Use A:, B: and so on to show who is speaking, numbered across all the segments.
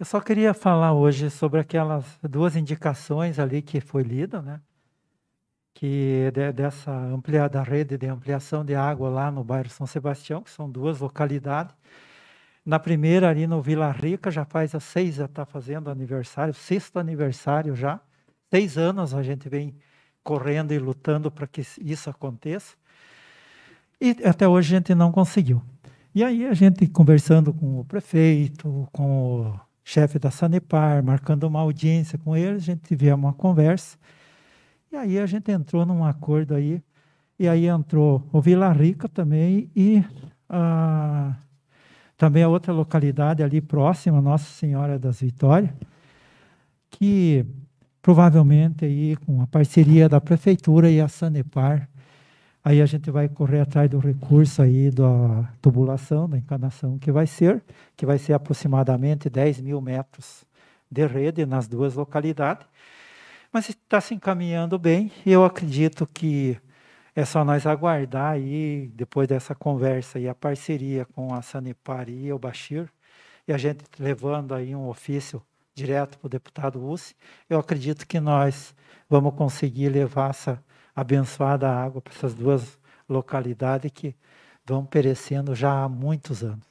A: Eu só queria falar hoje sobre aquelas duas indicações ali que foi lida, né? Que de, dessa ampliada rede de ampliação de água lá no bairro São Sebastião, que são duas localidades. Na primeira ali no Vila Rica já faz a seis, já está fazendo aniversário, sexto aniversário já. Seis anos a gente vem correndo e lutando para que isso aconteça. E até hoje a gente não conseguiu. E aí a gente conversando com o prefeito, com o chefe da Sanepar, marcando uma audiência com eles, a gente tivemos uma conversa. E aí a gente entrou num acordo aí, e aí entrou o Vila Rica também e a, também a outra localidade ali próxima, Nossa Senhora das Vitórias, que provavelmente aí com a parceria da prefeitura e a Sanepar, Aí a gente vai correr atrás do recurso aí da tubulação, da encanação que vai ser, que vai ser aproximadamente 10 mil metros de rede nas duas localidades. Mas está se encaminhando bem e eu acredito que é só nós aguardar aí, depois dessa conversa e a parceria com a Sanepar e o Bashir, e a gente levando aí um ofício direto para o deputado Ussi, eu acredito que nós vamos conseguir levar essa abençoada a água para essas duas localidades que vão perecendo já há muitos anos.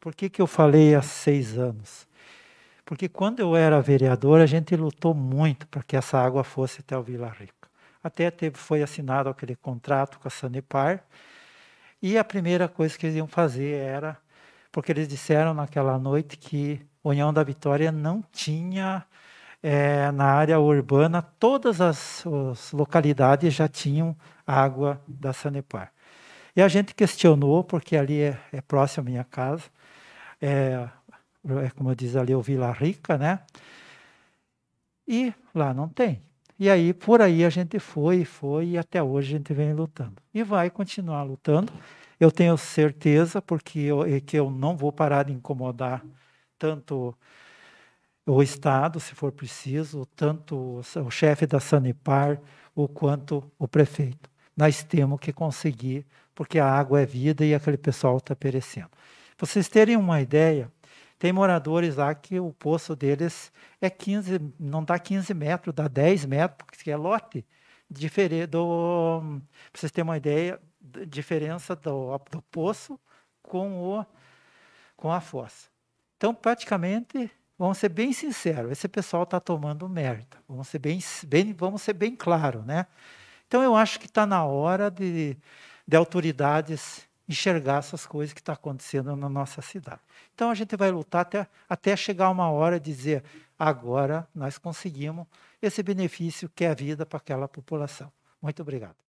A: Por que, que eu falei há seis anos? Porque quando eu era vereador, a gente lutou muito para que essa água fosse até o Vila Rica. Até teve, foi assinado aquele contrato com a Sanepar, e a primeira coisa que eles iam fazer era, porque eles disseram naquela noite que União da Vitória não tinha é, na área urbana, todas as, as localidades já tinham água da Sanepar. E a gente questionou, porque ali é, é próximo à minha casa, é, é, como diz ali o Vila Rica, né? E lá não tem. E aí, por aí a gente foi, foi, e até hoje a gente vem lutando. E vai continuar lutando. Eu tenho certeza, porque eu, que eu não vou parar de incomodar tanto o Estado, se for preciso, tanto o chefe da Sanepar, ou quanto o prefeito. Nós temos que conseguir, porque a água é vida e aquele pessoal está perecendo. vocês terem uma ideia, tem moradores lá que o poço deles é 15, não dá 15 metros, dá 10 metros, porque é lote. Para vocês terem uma ideia, diferença do, do poço com, o, com a fossa. Então, praticamente, vamos ser bem sinceros, esse pessoal está tomando merda. Vamos ser bem, bem, vamos ser bem claro, né? Então eu acho que está na hora de, de autoridades enxergar essas coisas que estão tá acontecendo na nossa cidade. Então a gente vai lutar até, até chegar uma hora de dizer agora nós conseguimos esse benefício que é a vida para aquela população. Muito obrigado.